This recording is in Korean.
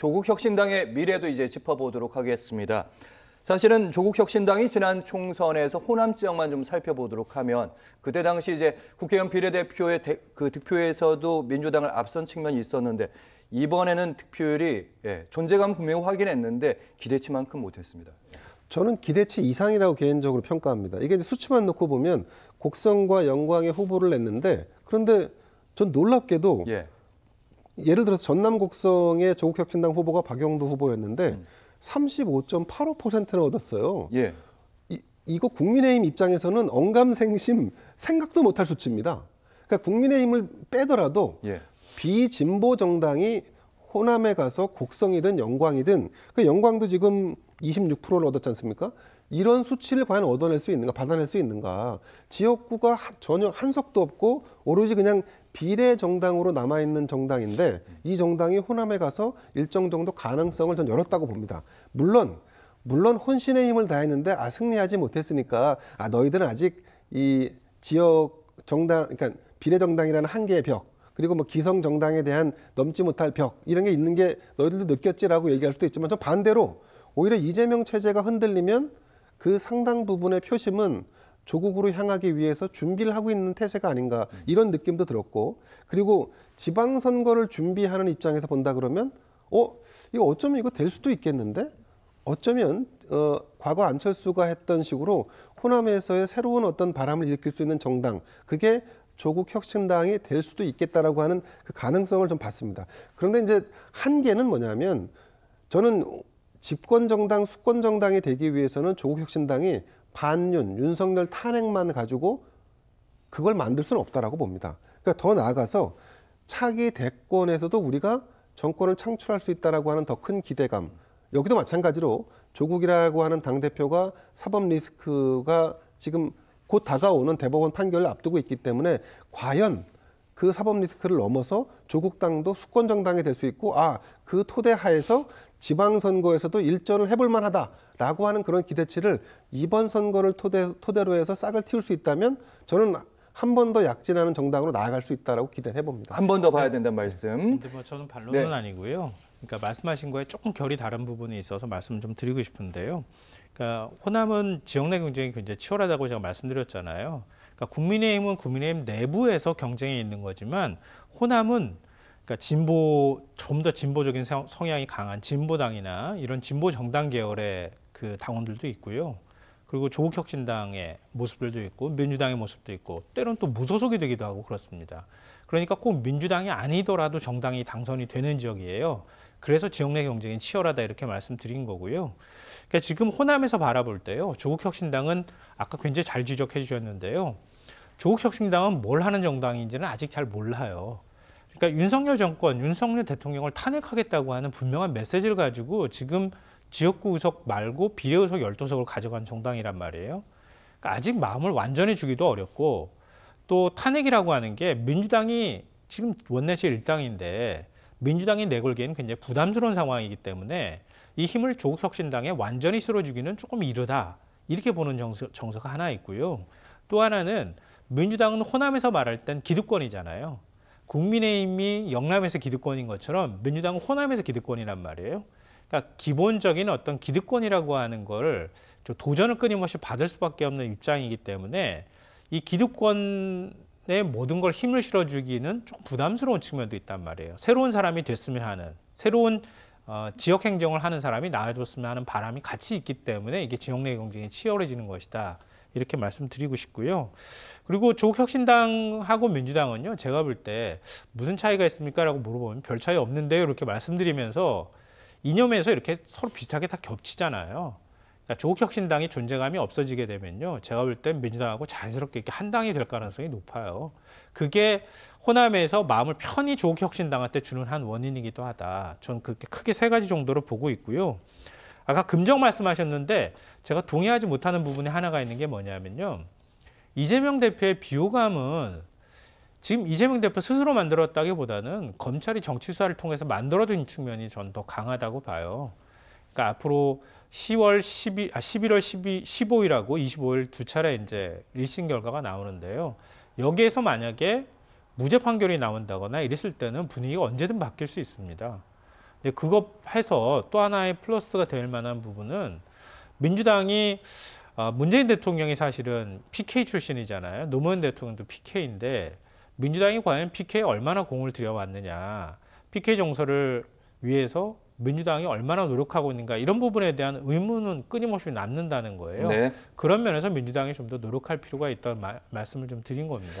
조국 혁신당의 미래도 이제 짚어보도록 하겠습니다. 사실은 조국 혁신당이 지난 총선에서 호남 지역만 좀 살펴보도록 하면 그때 당시 이제 국회의원 비례대표의 대, 그 득표에서도 민주당을 앞선 측면이 있었는데 이번에는 득표율이 예, 존재감 분명히 확인했는데 기대치만큼 못했습니다. 저는 기대치 이상이라고 개인적으로 평가합니다. 이게 수치만 놓고 보면 곡성과 영광의 후보를 냈는데 그런데 전 놀랍게도 예. 예를 들어서 전남 곡성의 조국 혁신당 후보가 박영도 후보였는데 음. 35.85%를 얻었어요. 예. 이, 이거 국민의힘 입장에서는 언감생심 생각도 못할 수치입니다. 그러니까 국민의힘을 빼더라도 예. 비진보 정당이 호남에 가서 곡성이든 영광이든 그 영광도 지금 26%를 얻었지 않습니까? 이런 수치를 과연 얻어낼 수 있는가, 받아낼 수 있는가. 지역구가 전혀 한석도 없고 오로지 그냥 비례 정당으로 남아 있는 정당인데 이 정당이 호남에 가서 일정 정도 가능성을 전 열었다고 봅니다. 물론 물론 혼신의 힘을 다했는데 아 승리하지 못했으니까 아 너희들은 아직 이 지역 정당 그러니까 비례 정당이라는 한계의 벽 그리고 뭐 기성 정당에 대한 넘지 못할 벽 이런 게 있는 게 너희들도 느꼈지라고 얘기할 수도 있지만 저 반대로 오히려 이재명 체제가 흔들리면 그 상당 부분의 표심은 조국으로 향하기 위해서 준비를 하고 있는 태세가 아닌가 이런 느낌도 들었고 그리고 지방선거를 준비하는 입장에서 본다 그러면 어 이거 어쩌면 이거 될 수도 있겠는데 어쩌면 어, 과거 안철수가 했던 식으로 호남에서의 새로운 어떤 바람을 일으킬 수 있는 정당 그게 조국 혁신당이 될 수도 있겠다라고 하는 그 가능성을 좀 봤습니다. 그런데 이제 한계는 뭐냐면 저는 집권 정당, 수권 정당이 되기 위해서는 조국 혁신당이 반윤, 윤석열 탄핵만 가지고 그걸 만들 수는 없다라고 봅니다. 그러니까 더 나아가서 차기 대권에서도 우리가 정권을 창출할 수 있다라고 하는 더 큰 기대감. 여기도 마찬가지로 조국이라고 하는 당 대표가 사법 리스크가 지금 곧 다가오는 대법원 판결을 앞두고 있기 때문에 과연 그 사법 리스크를 넘어서 조국당도 수권 정당이 될 수 있고 아 그 토대 하에서 지방선거에서도 일전을 해볼 만하다라고 하는 그런 기대치를 이번 선거를 토대, 토대로 해서 싹을 틔울 수 있다면 저는 한 번 더 약진하는 정당으로 나아갈 수 있다라고 기대해 봅니다. 한 번 더 봐야 네. 된다는 말씀. 근데 뭐 저는 반론은 네. 아니고요. 그러니까 말씀하신 거에 조금 결이 다른 부분이 있어서 말씀을 좀 드리고 싶은데요. 그러니까 호남은 지역 내 경쟁이 굉장히 치열하다고 제가 말씀드렸잖아요. 그러니까 국민의힘은 국민의힘 내부에서 경쟁이 있는 거지만 호남은 그러니까 진보 좀 더 진보적인 성향이 강한 진보당이나 이런 진보 정당 계열의 그 당원들도 있고요. 그리고 조국혁신당의 모습들도 있고 민주당의 모습도 있고 때론 또 무소속이 되기도 하고 그렇습니다. 그러니까 꼭 민주당이 아니더라도 정당이 당선이 되는 지역이에요. 그래서 지역 내 경쟁이 치열하다 이렇게 말씀드린 거고요. 그러니까 지금 호남에서 바라볼 때요. 조국혁신당은 아까 굉장히 잘 지적해 주셨는데요. 조국혁신당은 뭘 하는 정당인지는 아직 잘 몰라요. 그러니까 윤석열 정권, 윤석열 대통령을 탄핵하겠다고 하는 분명한 메시지를 가지고 지금 지역구 의석 말고 비례 의석 열두 석을 가져간 정당이란 말이에요. 그러니까 아직 마음을 완전히 주기도 어렵고 또 탄핵이라고 하는 게 민주당이 지금 원내시 일당인데 민주당이 내걸기에는 굉장히 부담스러운 상황이기 때문에 이 힘을 조국혁신당에 완전히 실어주기는 조금 이르다 이렇게 보는 정서, 정서가 하나 있고요. 또 하나는 민주당은 호남에서 말할 땐 기득권이잖아요. 국민의힘이 영남에서 기득권인 것처럼 민주당은 호남에서 기득권이란 말이에요. 그러니까 기본적인 어떤 기득권이라고 하는 거를 도전을 끊임없이 받을 수밖에 없는 입장이기 때문에 이 기득권의 모든 걸 힘을 실어주기는 좀 부담스러운 측면도 있단 말이에요. 새로운 사람이 됐으면 하는 새로운 어, 지역 행정을 하는 사람이 나와줬으면 하는 바람이 같이 있기 때문에 이게 지역 내 경쟁이 치열해지는 것이다. 이렇게 말씀드리고 싶고요. 그리고 조국혁신당하고 민주당은요, 제가 볼 때 무슨 차이가 있습니까? 라고 물어보면 별 차이 없는데요. 이렇게 말씀드리면서 이념에서 이렇게 서로 비슷하게 다 겹치잖아요. 그러니까 조국혁신당이 존재감이 없어지게 되면요. 제가 볼 땐 민주당하고 자연스럽게 이렇게 한 당이 될 가능성이 높아요. 그게 호남에서 마음을 편히 조국혁신당한테 주는 한 원인이기도 하다. 전 그렇게 크게 세 가지 정도로 보고 있고요. 아까 금정 말씀하셨는데 제가 동의하지 못하는 부분이 하나가 있는 게 뭐냐면요. 이재명 대표의 비호감은 지금 이재명 대표 스스로 만들었다기보다는 검찰이 정치 수사를 통해서 만들어진 측면이 전 더 강하다고 봐요. 그러니까 앞으로 10월 12, 아 11월 12, 15일하고 25일 두 차례 이제 1심 결과가 나오는데요. 여기에서 만약에 무죄 판결이 나온다거나 이랬을 때는 분위기가 언제든 바뀔 수 있습니다. 이제 그것 해서 또 하나의 플러스가 될 만한 부분은 민주당이 아, 문재인 대통령이 사실은 PK 출신이잖아요. 노무현 대통령도 PK인데 민주당이 과연 PK에 얼마나 공을 들여왔느냐, PK 정서를 위해서 민주당이 얼마나 노력하고 있는가 이런 부분에 대한 의문은 끊임없이 남는다는 거예요. 네. 그런 면에서 민주당이 좀 더 노력할 필요가 있다는 말씀을 좀 드린 겁니다.